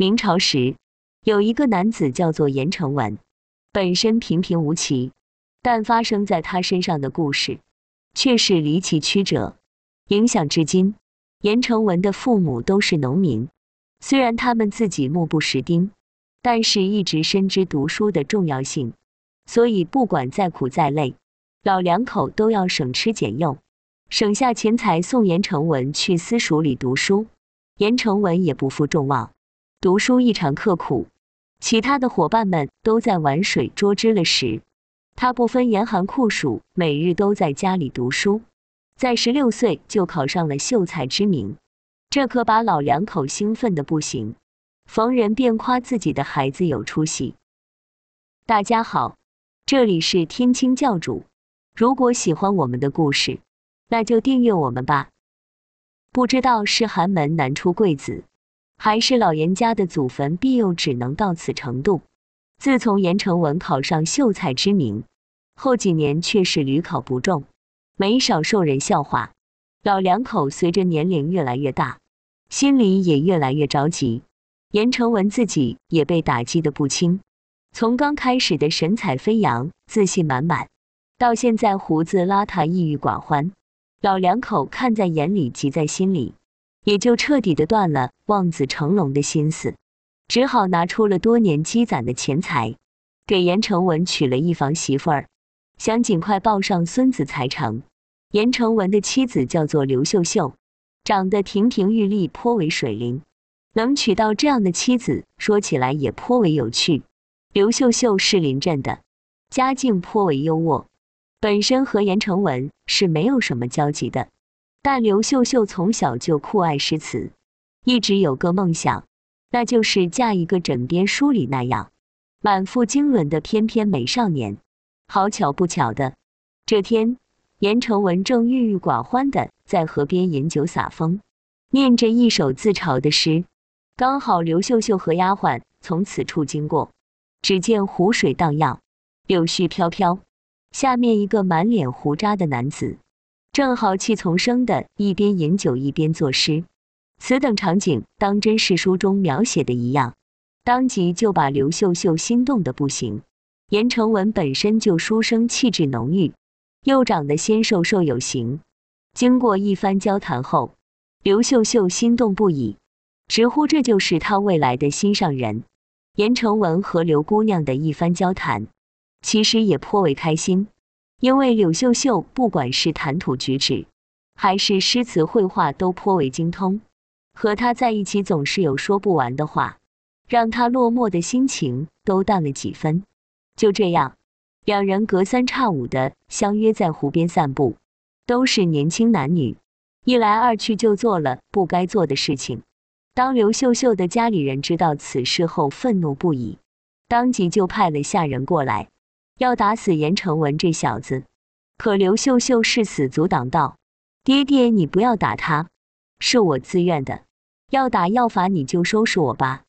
明朝时，有一个男子叫做严成文，本身平平无奇，但发生在他身上的故事却是离奇曲折，影响至今。严成文的父母都是农民，虽然他们自己目不识丁，但是一直深知读书的重要性，所以不管再苦再累，老两口都要省吃俭用，省下钱财送严成文去私塾里读书。严成文也不负众望。读书异常刻苦，其他的伙伴们都在玩水捉知了时，他不分严寒酷暑，每日都在家里读书，在十六岁就考上了秀才之名，这可把老两口兴奋的不行，逢人便夸自己的孩子有出息。大家好，这里是天青教主，如果喜欢我们的故事，那就订阅我们吧。不知道是寒门难出贵子。还是老严家的祖坟庇佑，只能到此程度。自从严成文考上秀才之名后，几年却是屡考不中，没少受人笑话。老两口随着年龄越来越大，心里也越来越着急。严成文自己也被打击得不轻，从刚开始的神采飞扬、自信满满，到现在胡子邋遢、抑郁寡欢，老两口看在眼里，急在心里。也就彻底的断了望子成龙的心思，只好拿出了多年积攒的钱财，给严成文娶了一房媳妇儿，想尽快抱上孙子才成。严成文的妻子叫做刘秀秀，长得亭亭玉立，颇为水灵。能娶到这样的妻子，说起来也颇为有趣。刘秀秀是临镇的，家境颇为优渥，本身和严成文是没有什么交集的。但刘秀秀从小就酷爱诗词，一直有个梦想，那就是嫁一个枕边书里那样满腹经纶的翩翩美少年。好巧不巧的，这天严成文正郁郁寡欢的在河边饮酒撒疯，念着一首自嘲的诗。刚好刘秀秀和丫鬟从此处经过，只见湖水荡漾，柳絮飘飘，下面一个满脸胡渣的男子。正豪气丛生的，一边饮酒一边作诗，此等场景当真是书中描写的一样，当即就把刘秀秀心动的不行。严成文本身就书生气质浓郁，又长得纤瘦瘦有型，经过一番交谈后，刘秀秀心动不已，直呼这就是他未来的心上人。严成文和刘姑娘的一番交谈，其实也颇为开心。因为柳秀秀不管是谈吐举止，还是诗词绘画都颇为精通，和他在一起总是有说不完的话，让他落寞的心情都淡了几分。就这样，两人隔三差五的相约在湖边散步，都是年轻男女，一来二去就做了不该做的事情。当刘秀秀的家里人知道此事后，愤怒不已，当即就派了下人过来。要打死严成文这小子，可刘秀秀誓死阻挡道：“爹爹，你不要打他，是我自愿的，要打要罚你就收拾我吧。”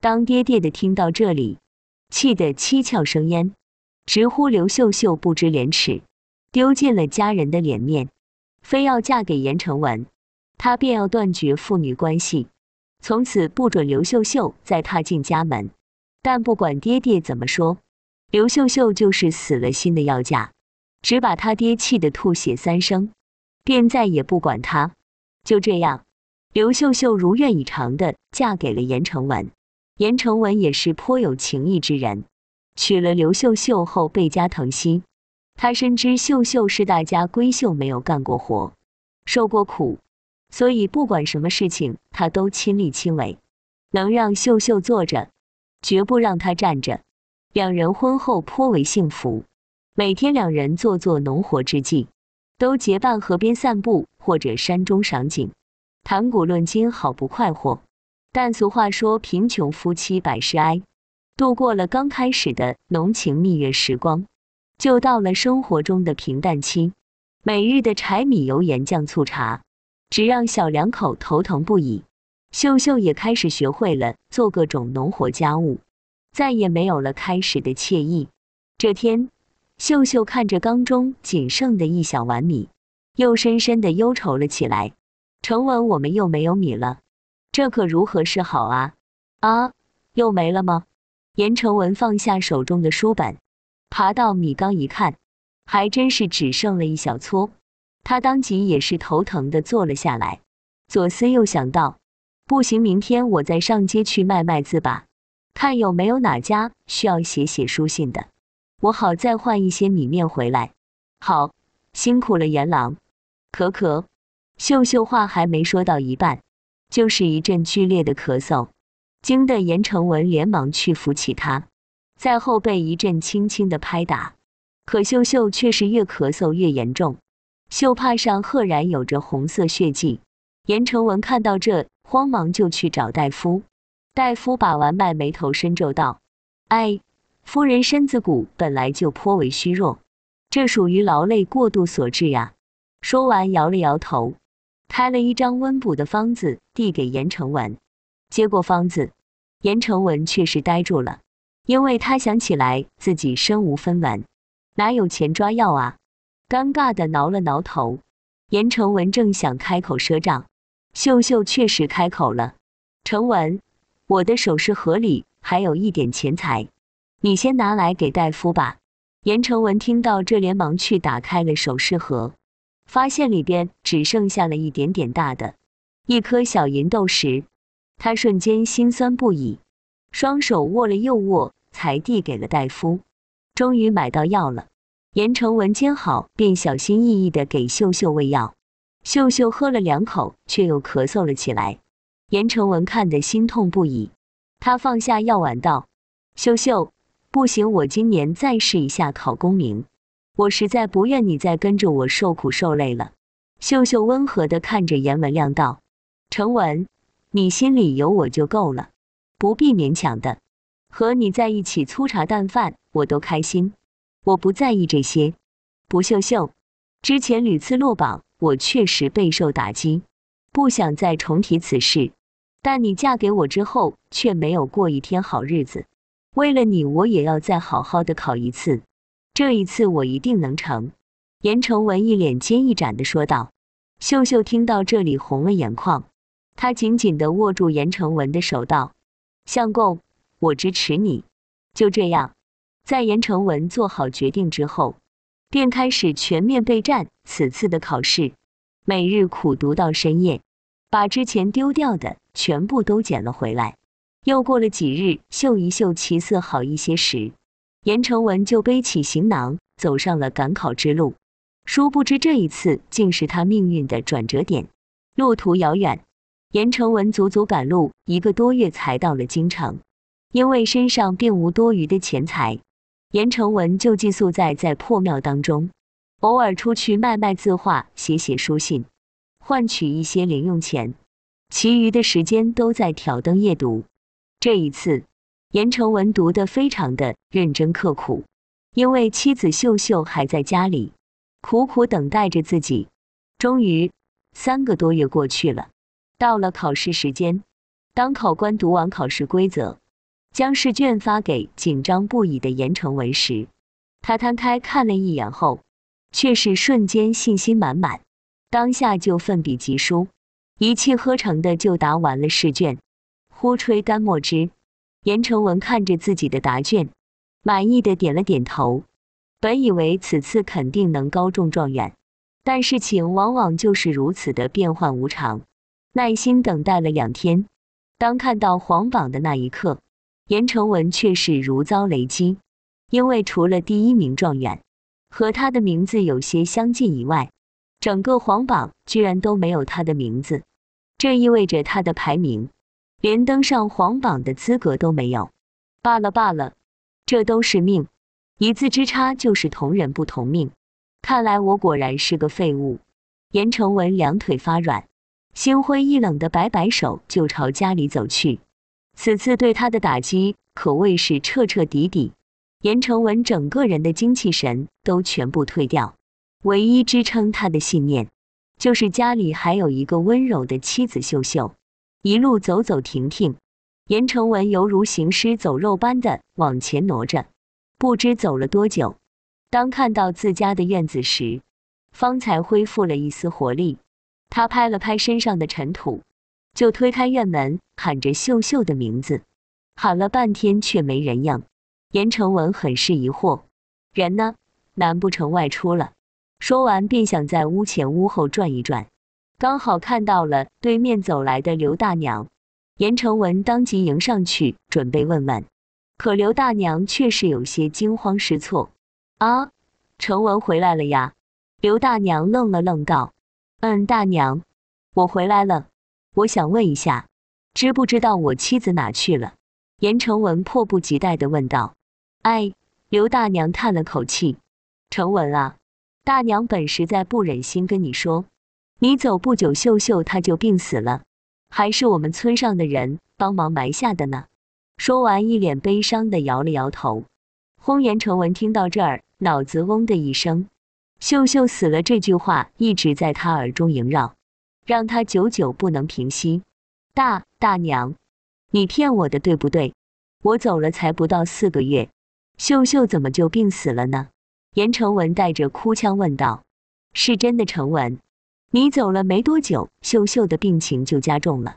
当爹爹的听到这里，气得七窍生烟，直呼刘秀秀不知廉耻，丢尽了家人的脸面，非要嫁给严成文，他便要断绝父女关系，从此不准刘秀秀再踏进家门。但不管爹爹怎么说。刘秀秀就是死了心的要嫁，只把她爹气得吐血三声，便再也不管她。就这样，刘秀秀如愿以偿的嫁给了严成文。严成文也是颇有情义之人，娶了刘秀秀后倍加疼惜。他深知秀秀是大家闺秀，没有干过活，受过苦，所以不管什么事情，他都亲力亲为，能让秀秀坐着，绝不让她站着。两人婚后颇为幸福，每天两人做做农活之际，都结伴河边散步或者山中赏景，谈古论今，好不快活。但俗话说，贫穷夫妻百事哀。度过了刚开始的浓情蜜月时光，就到了生活中的平淡期。每日的柴米油盐酱醋茶，只让小两口头疼不已。秀秀也开始学会了做各种农活家务。再也没有了开始的惬意。这天，秀秀看着缸中仅剩的一小碗米，又深深的忧愁了起来。成文，我们又没有米了，这可如何是好啊？啊，又没了吗？严成文放下手中的书本，爬到米缸一看，还真是只剩了一小撮。他当即也是头疼的坐了下来，左思右想道：“不行，明天我再上街去卖卖字吧。”看有没有哪家需要写写书信的，我好再换一些米面回来。好，辛苦了，严郎。可可，秀秀话还没说到一半，就是一阵剧烈的咳嗽，惊得严成文连忙去扶起他，在后背一阵轻轻的拍打。可秀秀却是越咳嗽越严重，袖帕上赫然有着红色血迹。严成文看到这，慌忙就去找大夫。大夫把完脉，眉头深皱道：“哎，夫人身子骨本来就颇为虚弱，这属于劳累过度所致呀。”说完，摇了摇头，开了一张温补的方子递给严成文。接过方子，严成文确实呆住了，因为他想起来自己身无分文，哪有钱抓药啊？尴尬的挠了挠头。严成文正想开口赊账，秀秀确实开口了：“成文。”我的首饰盒里还有一点钱财，你先拿来给戴夫吧。严成文听到这，连忙去打开了首饰盒，发现里边只剩下了一点点大的，一颗小银豆石。他瞬间心酸不已，双手握了又握，才递给了戴夫。终于买到药了，严成文煎好，便小心翼翼地给秀秀喂药。秀秀喝了两口，却又咳嗽了起来。严成文看得心痛不已，他放下药碗道：“秀秀，不行，我今年再试一下考功名。我实在不愿你再跟着我受苦受累了。”秀秀温和地看着严文亮道：“成文，你心里有我就够了，不必勉强的。和你在一起粗茶淡饭我都开心，我不在意这些。不秀秀，之前屡次落榜，我确实备受打击，不想再重提此事。”但你嫁给我之后，却没有过一天好日子。为了你，我也要再好好的考一次。这一次，我一定能成。”严成文一脸坚毅斩的说道。秀秀听到这里，红了眼眶，她紧紧的握住严成文的手，道：“相公，我支持你。”就这样，在严成文做好决定之后，便开始全面备战此次的考试，每日苦读到深夜，把之前丢掉的。全部都捡了回来。又过了几日，秀一秀其色好一些时，严成文就背起行囊，走上了赶考之路。殊不知，这一次竟是他命运的转折点。路途遥远，严成文足足赶路一个多月才到了京城。因为身上并无多余的钱财，严成文就寄宿在在破庙当中，偶尔出去卖卖字画，写写书信，换取一些零用钱。其余的时间都在挑灯夜读。这一次，严成文读得非常的认真刻苦，因为妻子秀秀还在家里，苦苦等待着自己。终于，三个多月过去了，到了考试时间。当考官读完考试规则，将试卷发给紧张不已的严成文时，他摊开看了一眼后，却是瞬间信心满满，当下就奋笔疾书。一气呵成的就答完了试卷，呼吹干墨汁。严成文看着自己的答卷，满意的点了点头。本以为此次肯定能高中状元，但事情往往就是如此的变幻无常。耐心等待了两天，当看到黄榜的那一刻，严成文却是如遭雷击，因为除了第一名状元和他的名字有些相近以外，整个皇榜居然都没有他的名字，这意味着他的排名连登上皇榜的资格都没有。罢了罢了，这都是命，一字之差就是同人不同命。看来我果然是个废物。严成文两腿发软，心灰意冷的摆摆手，就朝家里走去。此次对他的打击可谓是彻彻底底，严成文整个人的精气神都全部退掉。唯一支撑他的信念，就是家里还有一个温柔的妻子秀秀。一路走走停停，严成文犹如行尸走肉般的往前挪着。不知走了多久，当看到自家的院子时，方才恢复了一丝活力。他拍了拍身上的尘土，就推开院门，喊着秀秀的名字。喊了半天却没人应，严成文很是疑惑：人呢？难不成外出了？说完，便想在屋前屋后转一转，刚好看到了对面走来的刘大娘。严成文当即迎上去，准备问问。可刘大娘却是有些惊慌失措。“啊，成文回来了呀！”刘大娘愣了愣，道：“嗯，大娘，我回来了。我想问一下，知不知道我妻子哪去了？”严成文迫不及待地问道。“哎。”刘大娘叹了口气，“成文啊。”大娘本实在不忍心跟你说，你走不久，秀秀她就病死了，还是我们村上的人帮忙埋下的呢。说完，一脸悲伤的摇了摇头。轰岩成文听到这儿，脑子嗡的一声，秀秀死了这句话一直在他耳中萦绕，让他久久不能平息。大大娘，你骗我的对不对？我走了才不到四个月，秀秀怎么就病死了呢？严成文带着哭腔问道：“是真的，成文，你走了没多久，秀秀的病情就加重了。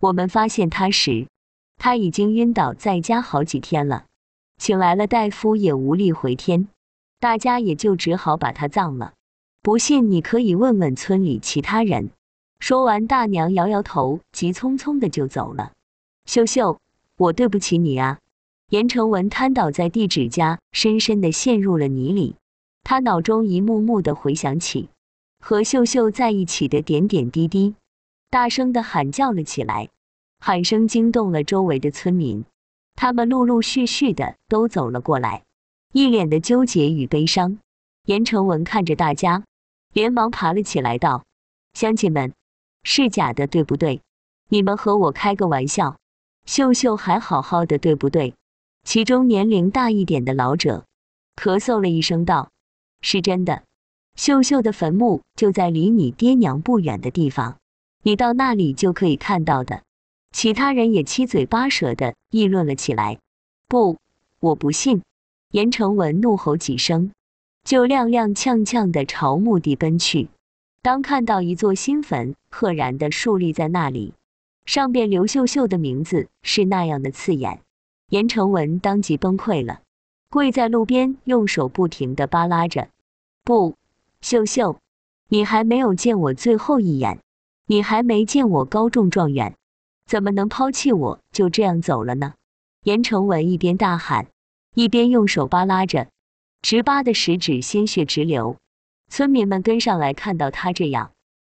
我们发现她时，她已经晕倒在家好几天了。请来了大夫，也无力回天，大家也就只好把她葬了。不信，你可以问问村里其他人。”说完，大娘摇摇头，急匆匆的就走了。“秀秀，我对不起你啊。”严成文瘫倒在地，指甲深深的陷入了泥里。他脑中一幕幕的回想起和秀秀在一起的点点滴滴，大声的喊叫了起来。喊声惊动了周围的村民，他们陆陆续续的都走了过来，一脸的纠结与悲伤。严成文看着大家，连忙爬了起来，道：“乡亲们，是假的对不对？你们和我开个玩笑，秀秀还好好的对不对？”其中年龄大一点的老者咳嗽了一声，道：“是真的，秀秀的坟墓就在离你爹娘不远的地方，你到那里就可以看到的。”其他人也七嘴八舌的议论了起来。“不，我不信！”严成文怒吼几声，就踉踉跄跄的朝墓地奔去。当看到一座新坟赫然的竖立在那里，上边刘秀秀的名字是那样的刺眼。严成文当即崩溃了，跪在路边，用手不停地扒拉着。不，秀秀，你还没有见我最后一眼，你还没见我高中状元，怎么能抛弃我就这样走了呢？严成文一边大喊，一边用手扒拉着，直扒的食指鲜血直流。村民们跟上来，看到他这样，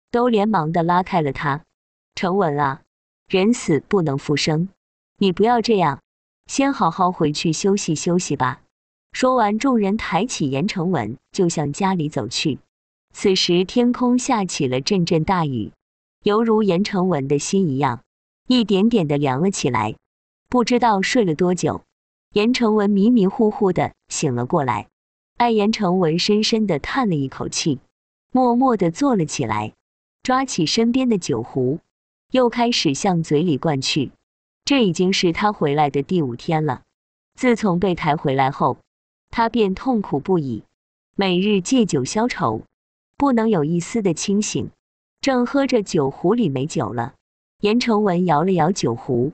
都连忙的拉开了他。成文啊，人死不能复生，你不要这样。先好好回去休息休息吧。说完，众人抬起严成文就向家里走去。此时，天空下起了阵阵大雨，犹如严成文的心一样，一点点的凉了起来。不知道睡了多久，严成文迷迷糊糊的醒了过来。艾严成文深深的叹了一口气，默默的坐了起来，抓起身边的酒壶，又开始向嘴里灌去。这已经是他回来的第五天了。自从被抬回来后，他便痛苦不已，每日借酒消愁，不能有一丝的清醒。正喝着酒，壶里没酒了。严成文摇了摇酒壶，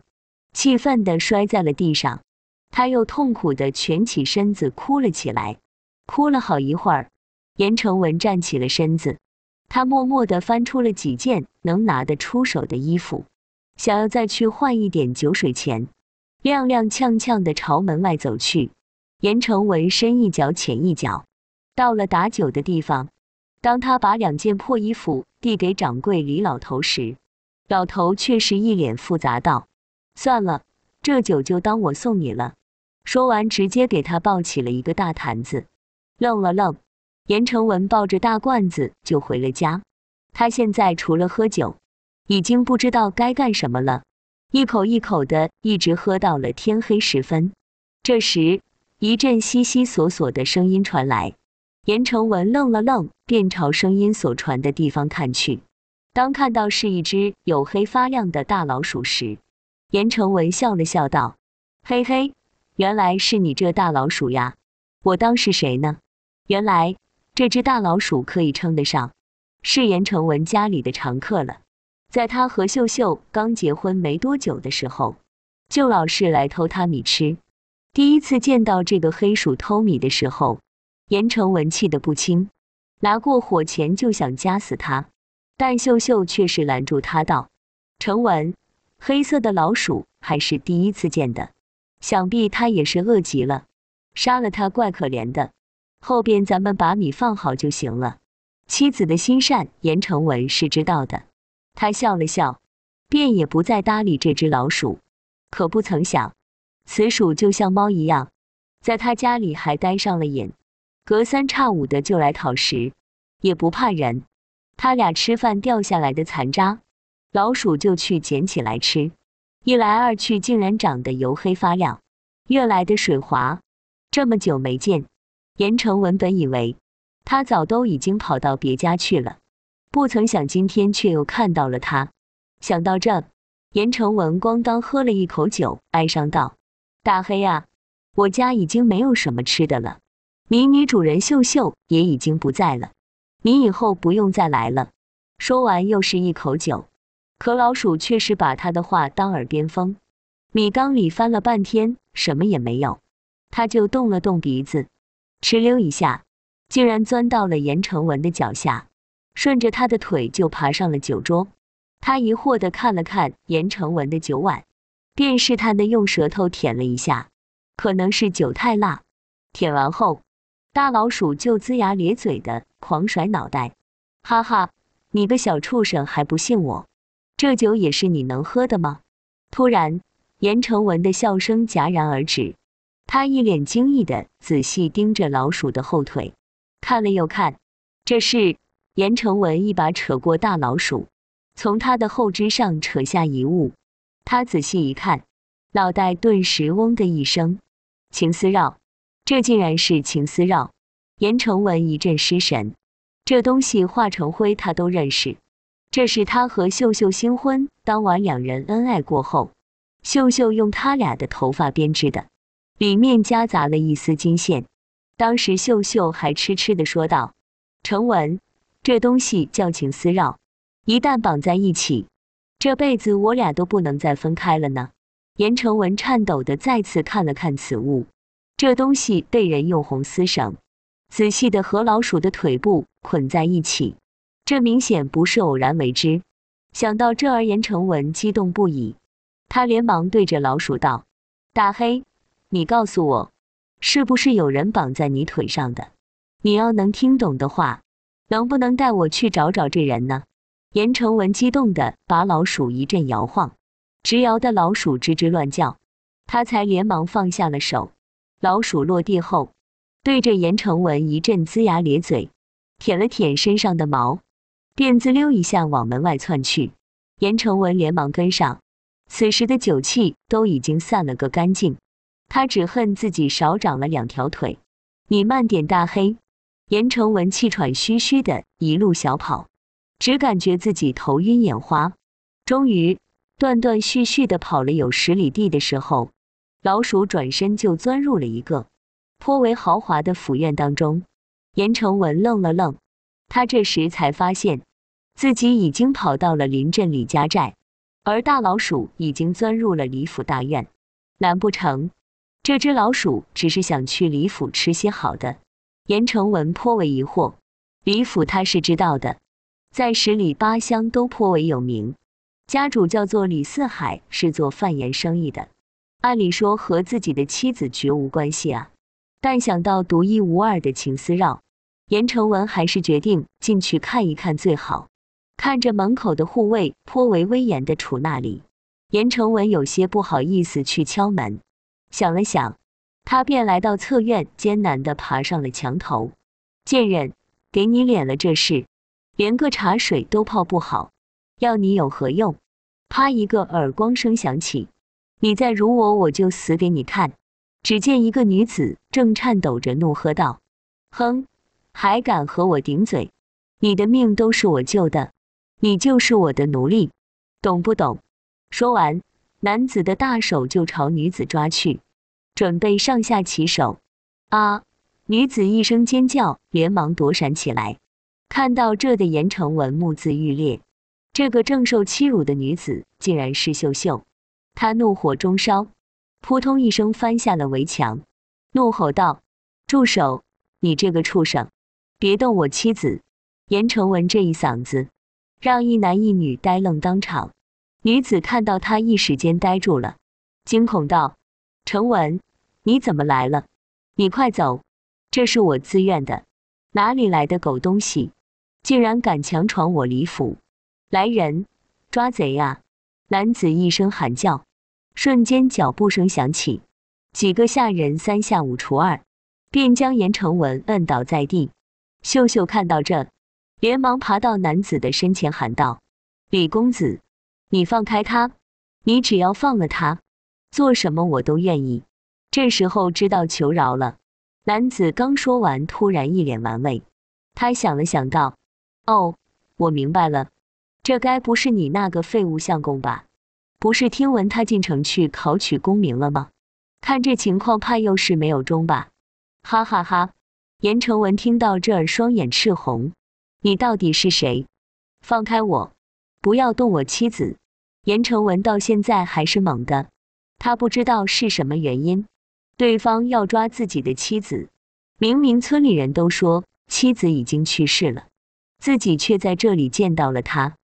气愤的摔在了地上。他又痛苦的蜷起身子，哭了起来。哭了好一会儿，严成文站起了身子，他默默的翻出了几件能拿得出手的衣服。想要再去换一点酒水钱，踉踉跄跄地朝门外走去。严成文深一脚浅一脚，到了打酒的地方。当他把两件破衣服递给掌柜李老头时，老头却是一脸复杂道：“算了，这酒就当我送你了。”说完，直接给他抱起了一个大坛子。愣了愣，严成文抱着大罐子就回了家。他现在除了喝酒。已经不知道该干什么了，一口一口的，一直喝到了天黑时分。这时，一阵悉悉索索的声音传来，严成文愣了愣，便朝声音所传的地方看去。当看到是一只黝黑发亮的大老鼠时，严成文笑了笑道：“嘿嘿，原来是你这大老鼠呀，我当是谁呢？原来这只大老鼠可以称得上是严成文家里的常客了。”在他和秀秀刚结婚没多久的时候，就老是来偷他米吃。第一次见到这个黑鼠偷米的时候，严成文气得不轻，拿过火钳就想夹死他，但秀秀却是拦住他道：“成文，黑色的老鼠还是第一次见的，想必他也是饿极了，杀了他怪可怜的。后边咱们把米放好就行了。”妻子的心善，严成文是知道的。他笑了笑，便也不再搭理这只老鼠。可不曾想，此鼠就像猫一样，在他家里还待上了瘾，隔三差五的就来讨食，也不怕人。他俩吃饭掉下来的残渣，老鼠就去捡起来吃。一来二去，竟然长得油黑发亮，越来的水滑。这么久没见，严成文本以为他早都已经跑到别家去了。不曾想，今天却又看到了他。想到这，严成文咣当喝了一口酒，哀伤道：“大黑啊，我家已经没有什么吃的了，你女主人秀秀也已经不在了，你以后不用再来了。”说完又是一口酒。可老鼠却是把他的话当耳边风，米缸里翻了半天，什么也没有，他就动了动鼻子，哧溜一下，竟然钻到了严成文的脚下。顺着他的腿就爬上了酒桌，他疑惑的看了看严承文的酒碗，便试探的用舌头舔了一下，可能是酒太辣，舔完后，大老鼠就龇牙咧嘴的狂甩脑袋。哈哈，你个小畜生还不信我？这酒也是你能喝的吗？突然，严承文的笑声戛然而止，他一脸惊异的仔细盯着老鼠的后腿，看了又看，这是。严成文一把扯过大老鼠，从它的后肢上扯下一物。他仔细一看，脑袋顿时嗡的一声。情丝绕，这竟然是情丝绕。严成文一阵失神。这东西化成灰，他都认识。这是他和秀秀新婚当晚两人恩爱过后，秀秀用他俩的头发编织的，里面夹杂了一丝金线。当时秀秀还痴痴地说道：“成文。”这东西叫情丝绕，一旦绑在一起，这辈子我俩都不能再分开了呢。严成文颤抖的再次看了看此物，这东西被人用红丝绳仔细的和老鼠的腿部捆在一起，这明显不是偶然为之。想到这儿，严成文激动不已，他连忙对着老鼠道：“大黑，你告诉我，是不是有人绑在你腿上的？你要能听懂的话。”能不能带我去找找这人呢？严成文激动地把老鼠一阵摇晃，直摇的老鼠吱吱乱叫，他才连忙放下了手。老鼠落地后，对着严成文一阵龇牙咧嘴，舔了舔身上的毛，便滋溜一下往门外窜去。严成文连忙跟上。此时的酒气都已经散了个干净，他只恨自己少长了两条腿。你慢点，大黑。严成文气喘吁吁的一路小跑，只感觉自己头晕眼花。终于断断续续的跑了有十里地的时候，老鼠转身就钻入了一个颇为豪华的府院当中。严成文愣了愣，他这时才发现自己已经跑到了临镇李家寨，而大老鼠已经钻入了李府大院。难不成这只老鼠只是想去李府吃些好的？严成文颇为疑惑，李府他是知道的，在十里八乡都颇为有名，家主叫做李四海，是做贩盐生意的，按理说和自己的妻子绝无关系啊。但想到独一无二的情丝绕，严成文还是决定进去看一看最好。看着门口的护卫颇为威严的杵那里，严成文有些不好意思去敲门，想了想。他便来到侧院，艰难地爬上了墙头。贱人，给你脸了这是，连个茶水都泡不好，要你有何用？啪！一个耳光声响起，你再辱我，我就死给你看。只见一个女子正颤抖着怒喝道：“哼，还敢和我顶嘴？你的命都是我救的，你就是我的奴隶，懂不懂？”说完，男子的大手就朝女子抓去。准备上下其手，啊！女子一声尖叫，连忙躲闪起来。看到这的严成文目眦欲裂，这个正受欺辱的女子竟然是秀秀，他怒火中烧，扑通一声翻下了围墙，怒吼道：“住手！你这个畜生，别动我妻子！”严成文这一嗓子，让一男一女呆愣当场。女子看到他，一时间呆住了，惊恐道。程文，你怎么来了？你快走！这是我自愿的。哪里来的狗东西，竟然敢强闯我李府！来人，抓贼啊！男子一声喊叫，瞬间脚步声响起，几个下人三下五除二便将严成文摁倒在地。秀秀看到这，连忙爬到男子的身前喊道：“李公子，你放开他！你只要放了他。”做什么我都愿意。这时候知道求饶了。男子刚说完，突然一脸玩味。他想了想，道：“哦，我明白了。这该不是你那个废物相公吧？不是听闻他进城去考取功名了吗？看这情况，怕又是没有钟吧？”哈哈哈！严成文听到这儿，双眼赤红。你到底是谁？放开我！不要动我妻子！严成文到现在还是懵的。他不知道是什么原因，对方要抓自己的妻子，明明村里人都说妻子已经去世了，自己却在这里见到了他。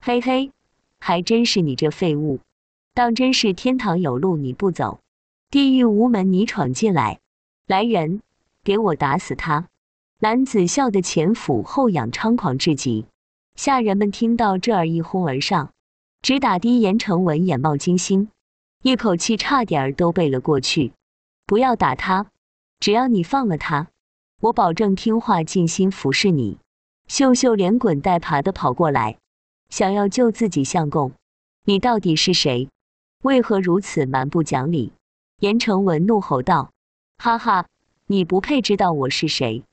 嘿嘿，还真是你这废物，当真是天堂有路你不走，地狱无门你闯进来。来人，给我打死他！男子笑得前俯后仰，猖狂至极。下人们听到这儿一哄而上，直打的严成文眼冒金星。一口气差点儿都背了过去。不要打他，只要你放了他，我保证听话尽心服侍你。秀秀连滚带爬的跑过来，想要救自己相公。你到底是谁？为何如此蛮不讲理？严成文怒吼道：“哈哈，你不配知道我是谁，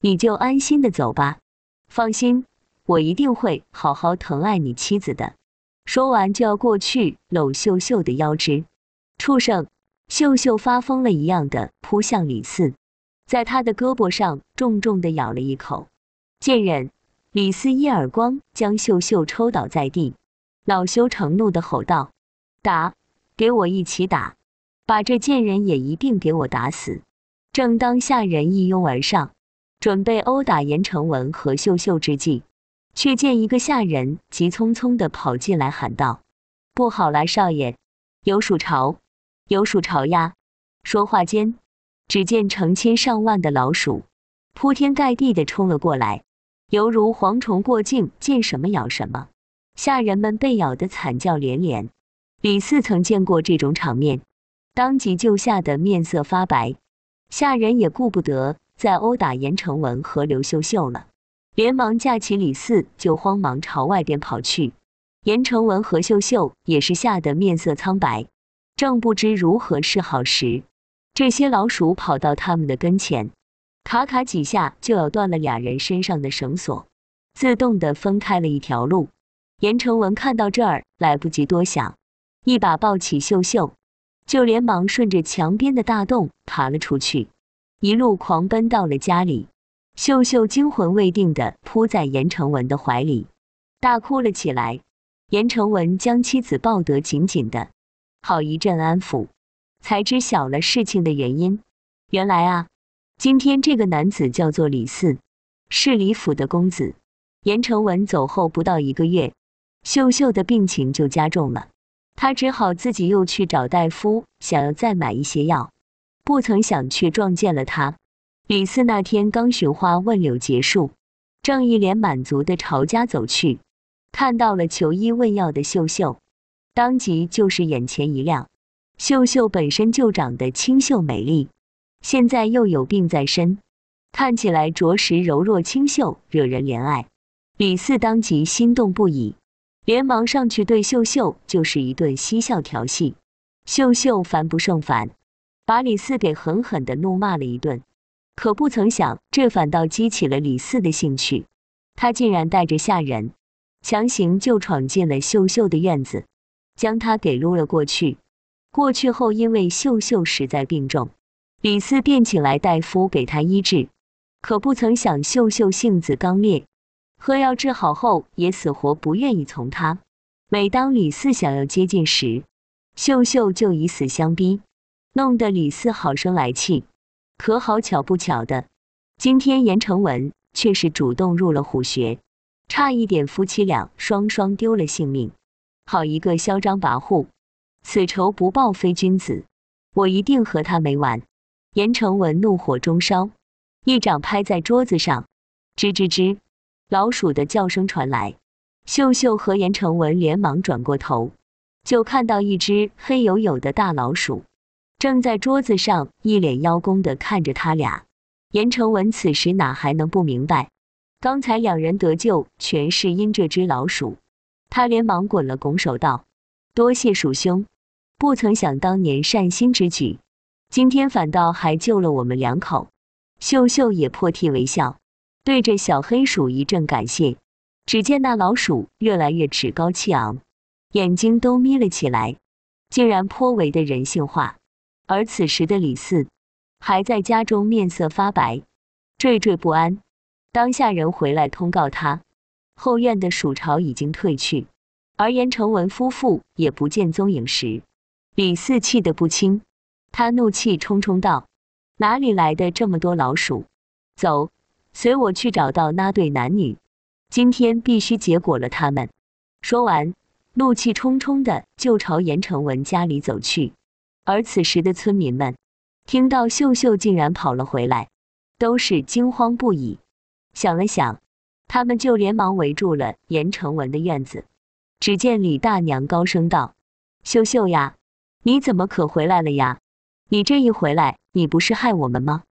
你就安心的走吧。放心，我一定会好好疼爱你妻子的。”说完就要过去搂秀秀的腰肢，畜生！秀秀发疯了一样的扑向李四，在他的胳膊上重重的咬了一口。贱人！李四一耳光将秀秀抽倒在地，恼羞成怒的吼道：“打！给我一起打！把这贱人也一并给我打死！”正当下人一拥而上，准备殴打严成文和秀秀之际，却见一个下人急匆匆地跑进来，喊道：“不好了，少爷，有鼠巢，有鼠巢呀！”说话间，只见成千上万的老鼠铺天盖地地冲了过来，犹如蝗虫过境，见什么咬什么。下人们被咬得惨叫连连。李四曾见过这种场面，当即就吓得面色发白。下人也顾不得再殴打严成文和刘秀秀了。连忙架起李四，就慌忙朝外边跑去。严成文和秀秀也是吓得面色苍白，正不知如何是好时，这些老鼠跑到他们的跟前，卡卡几下就咬断了俩人身上的绳索，自动的分开了一条路。严成文看到这儿，来不及多想，一把抱起秀秀，就连忙顺着墙边的大洞爬了出去，一路狂奔到了家里。秀秀惊魂未定地扑在严成文的怀里，大哭了起来。严成文将妻子抱得紧紧的，好一阵安抚，才知晓了事情的原因。原来啊，今天这个男子叫做李四，是李府的公子。严成文走后不到一个月，秀秀的病情就加重了，他只好自己又去找大夫，想要再买一些药，不曾想却撞见了他。李四那天刚寻花问柳结束，正一脸满足的朝家走去，看到了求医问药的秀秀，当即就是眼前一亮。秀秀本身就长得清秀美丽，现在又有病在身，看起来着实柔弱清秀，惹人怜爱。李四当即心动不已，连忙上去对秀秀就是一顿嬉笑调戏，秀秀烦不胜烦，把李四给狠狠地怒骂了一顿。可不曾想，这反倒激起了李四的兴趣。他竟然带着下人，强行就闯进了秀秀的院子，将她给撸了过去。过去后，因为秀秀实在病重，李四便请来大夫给她医治。可不曾想，秀秀性子刚烈，喝药治好后也死活不愿意从他。每当李四想要接近时，秀秀就以死相逼，弄得李四好生来气。可好巧不巧的，今天严成文却是主动入了虎穴，差一点夫妻俩双双丢了性命。好一个嚣张跋扈，此仇不报非君子，我一定和他没完！严成文怒火中烧，一掌拍在桌子上，吱吱吱，老鼠的叫声传来。秀秀和严成文连忙转过头，就看到一只黑黝黝的大老鼠。正在桌子上一脸邀功的看着他俩，严成文此时哪还能不明白，刚才两人得救全是因这只老鼠。他连忙滚了拱手道：“多谢鼠兄，不曾想当年善心之举，今天反倒还救了我们两口。”秀秀也破涕为笑，对着小黑鼠一阵感谢。只见那老鼠越来越趾高气昂，眼睛都眯了起来，竟然颇为的人性化。而此时的李四还在家中，面色发白，惴惴不安。当下人回来通告他，后院的鼠巢已经退去，而严承文夫妇也不见踪影时，李四气得不轻。他怒气冲冲道：“哪里来的这么多老鼠？走，随我去找到那对男女，今天必须结果了他们！”说完，怒气冲冲的就朝严承文家里走去。而此时的村民们听到秀秀竟然跑了回来，都是惊慌不已。想了想，他们就连忙围住了严成文的院子。只见李大娘高声道：“秀秀呀，你怎么可回来了呀？你这一回来，你不是害我们吗？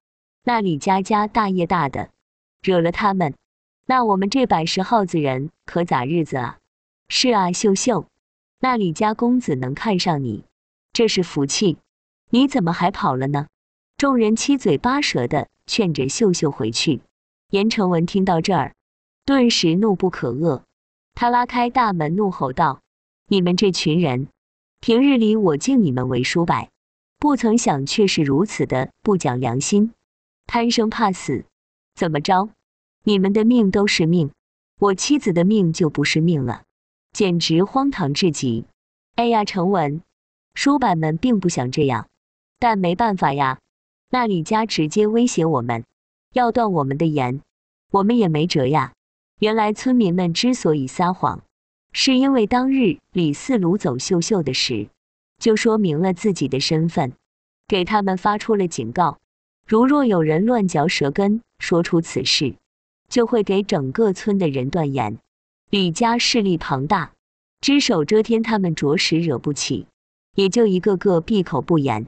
那李家家大业大的，惹了他们，那我们这百十号子人可咋日子啊？是啊，秀秀，那李家公子能看上你？”这是福气，你怎么还跑了呢？众人七嘴八舌的劝着秀秀回去。严成文听到这儿，顿时怒不可遏，他拉开大门怒吼道：“你们这群人，平日里我敬你们为叔伯，不曾想却是如此的不讲良心，贪生怕死。怎么着？你们的命都是命，我妻子的命就不是命了？简直荒唐至极！哎呀，成文！”书板们并不想这样，但没办法呀。那李家直接威胁我们，要断我们的盐，我们也没辙呀。原来村民们之所以撒谎，是因为当日李四掳走秀秀的事，就说明了自己的身份，给他们发出了警告：如若有人乱嚼舌根，说出此事，就会给整个村的人断言，李家势力庞大，只手遮天，他们着实惹不起。也就一个个闭口不言，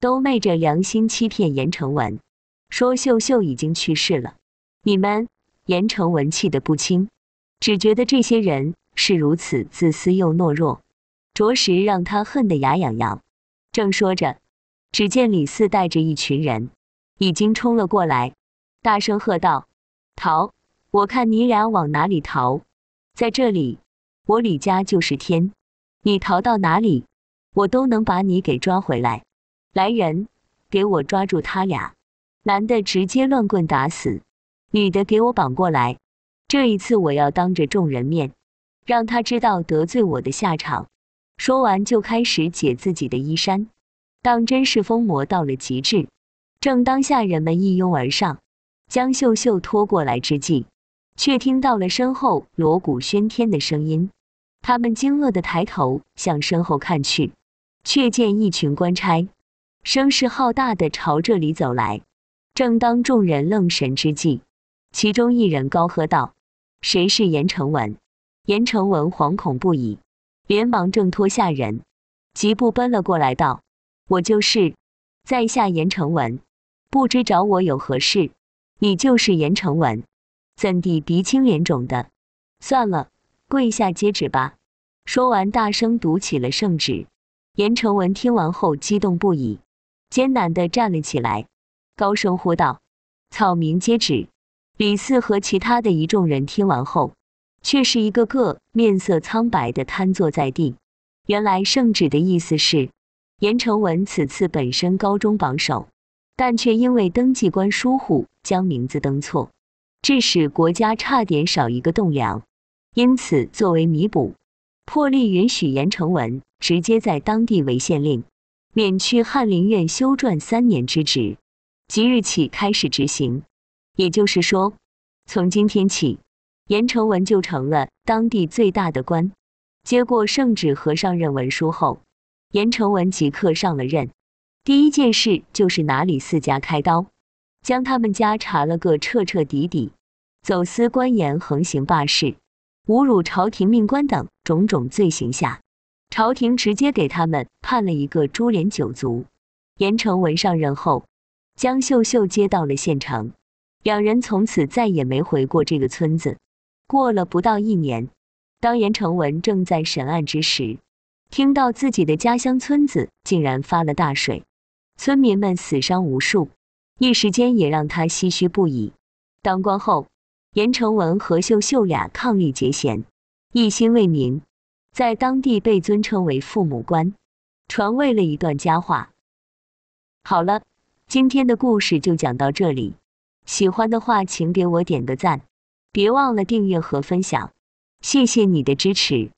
都昧着良心欺骗严成文，说秀秀已经去世了。你们，严成文气得不轻，只觉得这些人是如此自私又懦弱，着实让他恨得牙痒痒。正说着，只见李四带着一群人已经冲了过来，大声喝道：“逃！我看你俩往哪里逃？在这里，我李家就是天，你逃到哪里？”我都能把你给抓回来！来人，给我抓住他俩！男的直接乱棍打死，女的给我绑过来！这一次我要当着众人面，让他知道得罪我的下场！说完就开始解自己的衣衫，当真是疯魔到了极致。正当下人们一拥而上，将秀秀拖过来之际，却听到了身后锣鼓喧天的声音。他们惊愕的抬头向身后看去。却见一群官差，声势浩大的朝这里走来。正当众人愣神之际，其中一人高喝道：“谁是严成文？”严成文惶恐不已，连忙挣脱下人，疾步奔了过来，道：“我就是，在下严成文，不知找我有何事？”“你就是严成文？怎地鼻青脸肿的？”“算了，跪下接旨吧。”说完，大声读起了圣旨。严承文听完后激动不已，艰难地站了起来，高声呼道：“草民接旨！”李四和其他的一众人听完后，却是一个个面色苍白地瘫坐在地。原来圣旨的意思是，严成文此次本身高中榜首，但却因为登记官疏忽将名字登错，致使国家差点少一个栋梁，因此作为弥补。破例允许严成文直接在当地为县令，免去翰林院修撰三年之职，即日起开始执行。也就是说，从今天起，严成文就成了当地最大的官。接过圣旨和上任文书后，严成文即刻上了任。第一件事就是拿李四家开刀，将他们家查了个彻彻底底，走私官盐、横行霸市、侮辱朝廷命官等。种种罪行下，朝廷直接给他们判了一个株连九族。严成文上任后，将秀秀接到了县城，两人从此再也没回过这个村子。过了不到一年，当严成文正在审案之时，听到自己的家乡村子竟然发了大水，村民们死伤无数，一时间也让他唏嘘不已。当官后，严成文和秀秀俩伉俪结贤。一心为民，在当地被尊称为“父母官”，传为了一段佳话。好了，今天的故事就讲到这里。喜欢的话，请给我点个赞，别忘了订阅和分享，谢谢你的支持。